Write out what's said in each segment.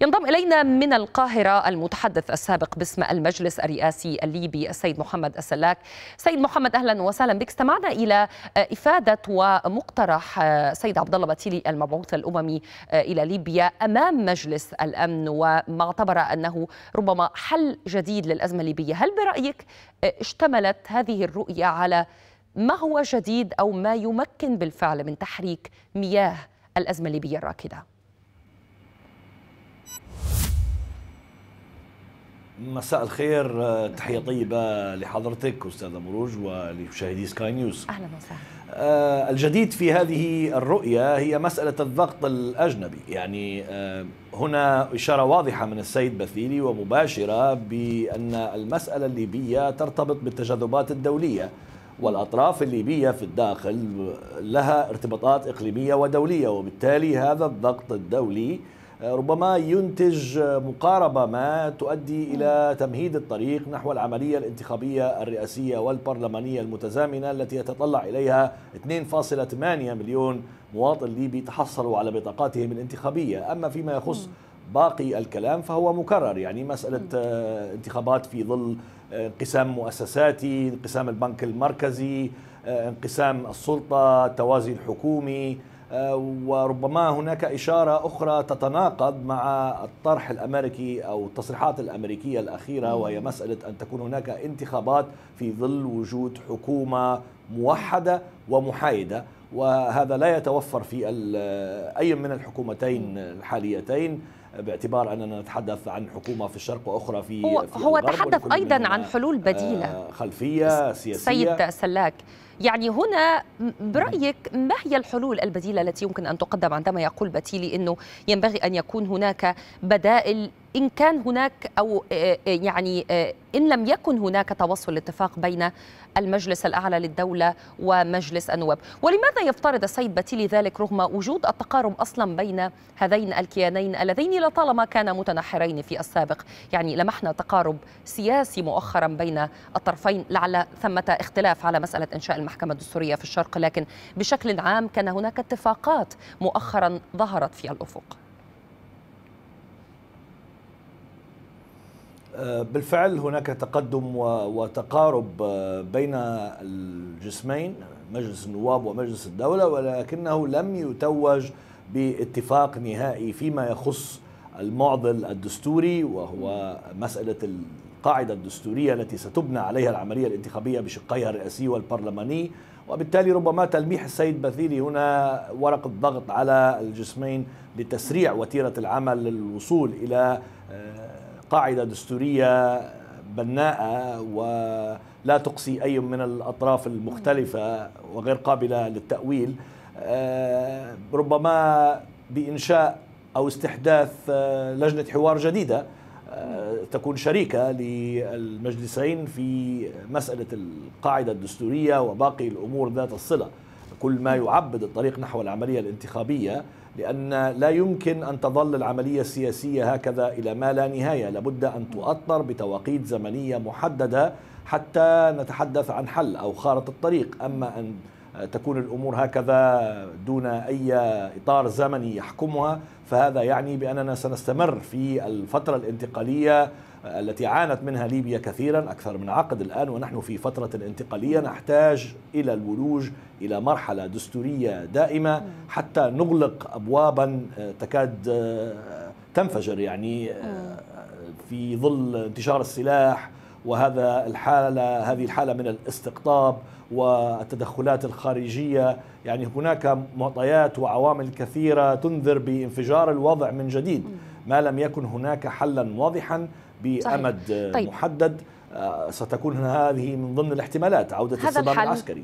ينضم إلينا من القاهرة المتحدث السابق باسم المجلس الرئاسي الليبي السيد محمد السلاك سيد محمد أهلا وسهلا بك استمعنا إلى إفادة ومقترح سيد عبد الله باتيلي المبعوث الأممي إلى ليبيا أمام مجلس الأمن وما اعتبر أنه ربما حل جديد للأزمة الليبية هل برأيك اشتملت هذه الرؤية على ما هو جديد أو ما يمكن بالفعل من تحريك مياه الأزمة الليبية الراكدة مساء الخير آه، تحية طيبة لحضرتك أستاذة مروج ولمشاهدي سكاي نيوز أهلا وسهلا آه، الجديد في هذه الرؤية هي مسألة الضغط الأجنبي يعني آه، هنا إشارة واضحة من السيد بثيلي ومباشرة بأن المسألة الليبية ترتبط بالتجاذبات الدولية والأطراف الليبية في الداخل لها ارتباطات إقليمية ودولية وبالتالي هذا الضغط الدولي ربما ينتج مقاربة ما تؤدي إلى تمهيد الطريق نحو العملية الانتخابية الرئاسية والبرلمانية المتزامنة التي يتطلع إليها 2.8 مليون مواطن ليبي تحصلوا على بطاقاتهم الانتخابية أما فيما يخص باقي الكلام فهو مكرر يعني مسألة آه، انتخابات في ظل آه، انقسام مؤسساتي انقسام البنك المركزي آه، انقسام السلطة التوازي الحكومي آه، وربما هناك إشارة أخرى تتناقض مع الطرح الأمريكي أو التصريحات الأمريكية الأخيرة وهي مسألة أن تكون هناك انتخابات في ظل وجود حكومة موحدة ومحايدة وهذا لا يتوفر في آه، أي من الحكومتين الحاليتين آه، باعتبار اننا نتحدث عن حكومه في الشرق واخرى في هو, في هو تحدث ايضا عن حلول بديله خلفيه سياسيه سيد سلاك يعني هنا برأيك ما هي الحلول البديلة التي يمكن أن تقدم عندما يقول بتيلي أنه ينبغي أن يكون هناك بدائل إن كان هناك أو آه، آه، يعني آه، إن لم يكن هناك توصل لاتفاق بين المجلس الأعلى للدولة ومجلس النواب ولماذا يفترض السيد بتيلي ذلك رغم وجود التقارب أصلا بين هذين الكيانين اللذين لطالما كانا متنحرين في السابق يعني لمحنا تقارب سياسي مؤخرا بين الطرفين لعل ثمة اختلاف على مسألة إنشاء المجلس المحكمة الدستورية في الشرق لكن بشكل عام كان هناك اتفاقات مؤخرا ظهرت في الأفق آه، بالفعل هناك تقدم وتقارب آه، بين الجسمين مجلس النواب ومجلس الدولة ولكنه لم يتوج باتفاق نهائي فيما يخص المعضل الدستوري وهو مسألة القاعدة الدستورية التي ستبنى عليها العملية الانتخابية بشقيها الرئاسي والبرلماني وبالتالي ربما تلميح السيد بثيلي هنا ورقة ضغط على الجسمين لتسريع وتيرة العمل للوصول إلى آه، قاعدة دستورية بناءة ولا تقصي أي من الأطراف المختلفة وغير قابلة للتأويل آه، ربما بإنشاء أو استحداث آه، لجنة حوار جديدة آه، تكون شريكة للمجلسين في مسألة القاعدة الدستورية وباقي الأمور ذات الصلة كل ما يعبد الطريق نحو العملية الانتخابية لأن لا يمكن أن تظل العملية السياسية هكذا إلى ما لا نهاية لابد أن تؤطر بتواقيت زمنية محددة حتى نتحدث عن حل أو خارطة الطريق أما أن تكون الامور هكذا دون اي اطار زمني يحكمها فهذا يعني باننا سنستمر في الفتره الانتقاليه التي عانت منها ليبيا كثيرا اكثر من عقد الان ونحن في فتره انتقاليه نحتاج الى الولوج الى مرحله دستوريه دائمه حتى نغلق ابوابا آه، تكاد آه، تنفجر يعني آه، في ظل انتشار السلاح وهذا الحاله هذه الحاله من الاستقطاب والتدخلات الخارجية يعني هناك معطيات وعوامل كثيرة تنذر بانفجار الوضع من جديد ما لم يكن هناك حلا واضحا بأمد صحيح. طيب. محدد آه، ستكون هذه من ضمن الاحتمالات عودة الصدام العسكري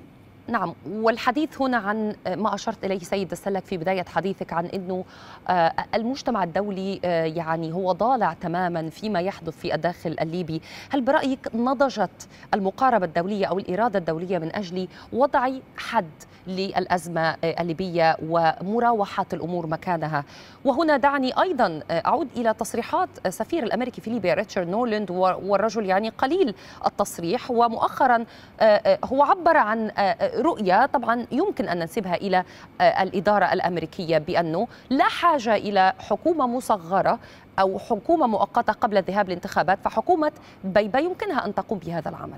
نعم والحديث هنا عن آه، ما أشرت إليه سيد السلك في بداية حديثك عن أنه آه، المجتمع الدولي آه، يعني هو ضالع تماما فيما يحدث في الداخل الليبي هل برأيك نضجت المقاربة الدولية أو الإرادة الدولية من أجل وضع حد للأزمة الليبية ومراوحة الأمور مكانها وهنا دعني أيضا أعود إلى تصريحات سفير الأمريكي في ليبيا ريتشارد نولند والرجل يعني قليل التصريح ومؤخرا هو عبر عن رؤية طبعا يمكن أن ننسبها إلى آه، الإدارة الأمريكية بأنه لا حاجة إلى حكومة مصغرة أو حكومة مؤقتة قبل الذهاب للانتخابات فحكومة بيبا يمكنها أن تقوم بهذا العمل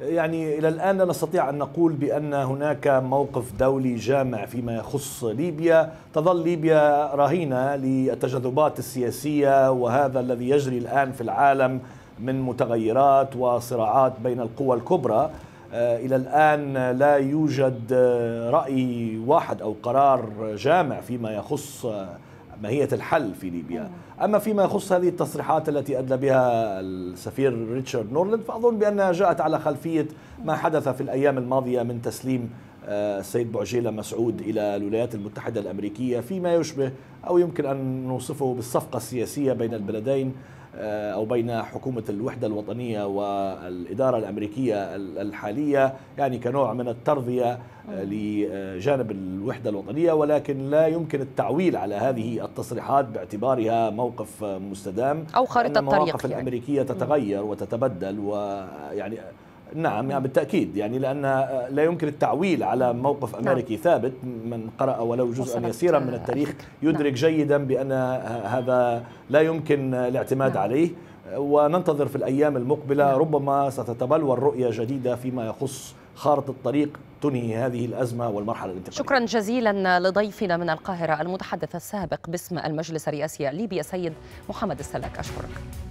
يعني إلى الآن لا نستطيع أن نقول بأن هناك موقف دولي جامع فيما يخص ليبيا تظل ليبيا رهينة للتجاذبات السياسية وهذا الذي يجري الآن في العالم من متغيرات وصراعات بين القوى الكبرى آه، الى الان لا يوجد آه، راي واحد او قرار جامع فيما يخص آه، ماهيه الحل في ليبيا أمم. اما فيما يخص هذه التصريحات التي ادلى بها السفير ريتشارد نورلاند فاظن بانها جاءت على خلفيه ما حدث في الايام الماضيه من تسليم السيد بوعجيلة مسعود إلى الولايات المتحدة الأمريكية فيما يشبه أو يمكن أن نوصفه بالصفقة السياسية بين البلدين آه، أو بين حكومة الوحدة الوطنية والإدارة الأمريكية الحالية يعني كنوع من الترضية آه، آه. لجانب الوحدة الوطنية ولكن لا يمكن التعويل على هذه التصريحات باعتبارها موقف مستدام أو خارطة الطريق المواقف يعني. الأمريكية تتغير وتتبدل ويعني نعم يعني بالتأكيد يعني لأن آه، لا يمكن التعويل على موقف نعم. أمريكي نعم. ثابت من قرأ ولو جزءا يسيرا من آه، التاريخ نعم. يدرك نعم. جيدا بأن آه، هذا لا يمكن الاعتماد نعم. عليه وننتظر في الأيام المقبلة نعم. ربما ستتبلور رؤية جديدة فيما يخص خارطة الطريق تنهي هذه الأزمة والمرحلة الانتقالية شكرا جزيلا لضيفنا من القاهرة المتحدث السابق باسم المجلس الرئاسي الليبي السيد محمد السلاك أشكرك